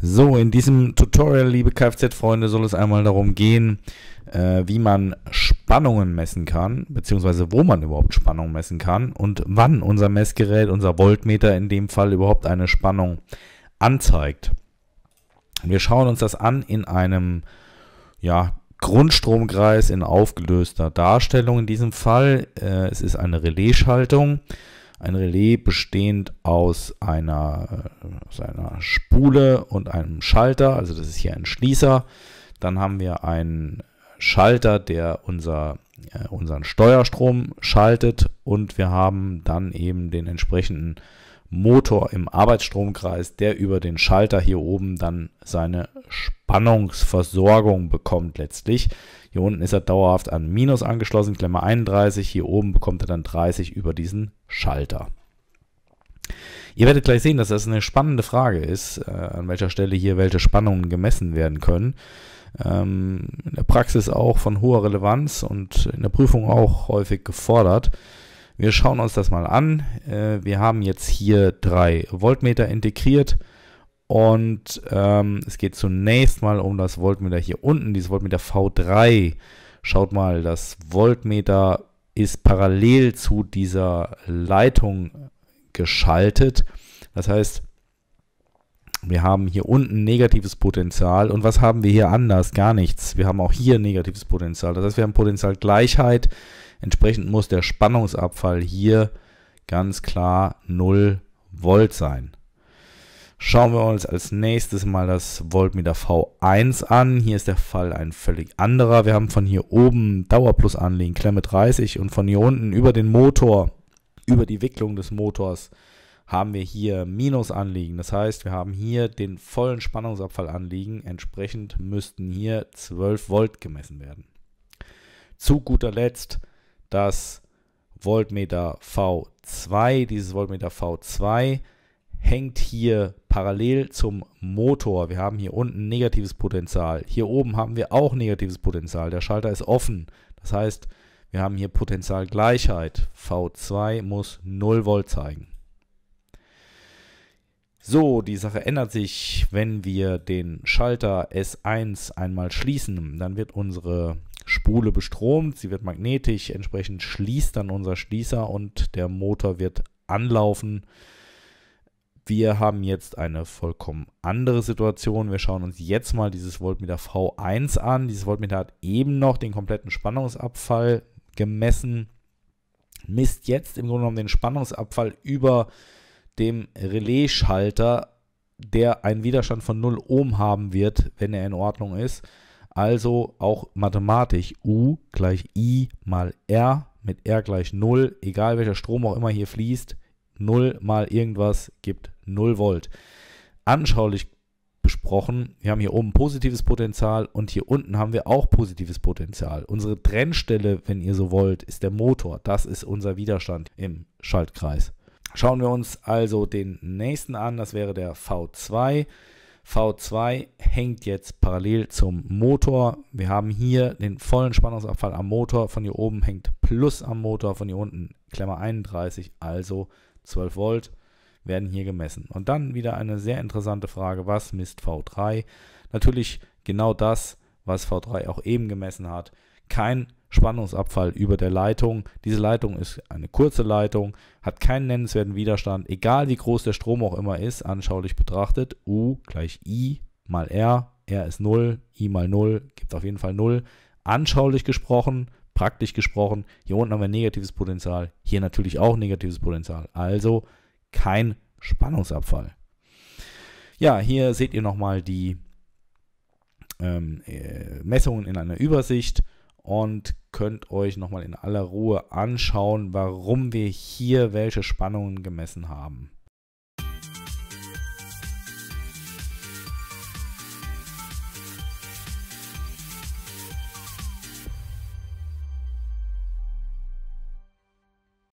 So, in diesem Tutorial, liebe Kfz-Freunde, soll es einmal darum gehen, äh, wie man Spannungen messen kann, beziehungsweise wo man überhaupt Spannung messen kann und wann unser Messgerät, unser Voltmeter in dem Fall überhaupt eine Spannung anzeigt. Wir schauen uns das an in einem ja, Grundstromkreis in aufgelöster Darstellung in diesem Fall. Äh, es ist eine Relaisschaltung. schaltung ein Relais bestehend aus einer, äh, aus einer Spule und einem Schalter, also das ist hier ein Schließer. Dann haben wir einen Schalter, der unser, äh, unseren Steuerstrom schaltet und wir haben dann eben den entsprechenden Motor im Arbeitsstromkreis, der über den Schalter hier oben dann seine Spannungsversorgung bekommt letztlich. Hier unten ist er dauerhaft an Minus angeschlossen, Klemme 31, hier oben bekommt er dann 30 über diesen Schalter. Ihr werdet gleich sehen, dass das eine spannende Frage ist, äh, an welcher Stelle hier welche Spannungen gemessen werden können. Ähm, in der Praxis auch von hoher Relevanz und in der Prüfung auch häufig gefordert. Wir schauen uns das mal an. Äh, wir haben jetzt hier drei Voltmeter integriert und ähm, es geht zunächst mal um das Voltmeter hier unten, dieses Voltmeter V3. Schaut mal, das Voltmeter ist parallel zu dieser Leitung geschaltet. Das heißt, wir haben hier unten negatives Potenzial. Und was haben wir hier anders? Gar nichts. Wir haben auch hier negatives Potenzial. Das heißt, wir haben Potenzialgleichheit. Gleichheit Entsprechend muss der Spannungsabfall hier ganz klar 0 Volt sein. Schauen wir uns als nächstes mal das Voltmeter V1 an. Hier ist der Fall ein völlig anderer. Wir haben von hier oben Dauerplus anliegen, Klemme 30 und von hier unten über den Motor, über die Wicklung des Motors haben wir hier Minus anliegen. Das heißt, wir haben hier den vollen Spannungsabfall anliegen. Entsprechend müssten hier 12 Volt gemessen werden. Zu guter Letzt das Voltmeter V2. Dieses Voltmeter V2 hängt hier parallel zum Motor. Wir haben hier unten negatives Potenzial. Hier oben haben wir auch negatives Potenzial. Der Schalter ist offen. Das heißt, wir haben hier Potenzialgleichheit. V2 muss 0 Volt zeigen. So, die Sache ändert sich, wenn wir den Schalter S1 einmal schließen. Dann wird unsere Spule bestromt, sie wird magnetisch, entsprechend schließt dann unser Schließer und der Motor wird anlaufen. Wir haben jetzt eine vollkommen andere Situation. Wir schauen uns jetzt mal dieses Voltmeter V1 an. Dieses Voltmeter hat eben noch den kompletten Spannungsabfall gemessen, misst jetzt im Grunde genommen den Spannungsabfall über dem relais der einen Widerstand von 0 Ohm haben wird, wenn er in Ordnung ist. Also auch mathematisch U gleich I mal R mit R gleich 0, egal welcher Strom auch immer hier fließt, 0 mal irgendwas gibt 0 Volt. Anschaulich besprochen, wir haben hier oben positives Potenzial und hier unten haben wir auch positives Potenzial. Unsere Trennstelle, wenn ihr so wollt, ist der Motor. Das ist unser Widerstand im Schaltkreis. Schauen wir uns also den nächsten an, das wäre der V2. V2 hängt jetzt parallel zum Motor. Wir haben hier den vollen Spannungsabfall am Motor. Von hier oben hängt Plus am Motor, von hier unten Klemmer 31, also 12 Volt werden hier gemessen. Und dann wieder eine sehr interessante Frage, was misst V3? Natürlich genau das, was V3 auch eben gemessen hat. Kein Spannungsabfall über der Leitung. Diese Leitung ist eine kurze Leitung, hat keinen nennenswerten Widerstand, egal wie groß der Strom auch immer ist, anschaulich betrachtet. U gleich I mal R, R ist 0, I mal 0 gibt auf jeden Fall 0. Anschaulich gesprochen, praktisch gesprochen, hier unten haben wir negatives Potenzial, hier natürlich auch negatives Potenzial, Also kein Spannungsabfall. Ja, hier seht ihr nochmal die ähm, äh, Messungen in einer Übersicht und könnt euch nochmal in aller Ruhe anschauen, warum wir hier welche Spannungen gemessen haben.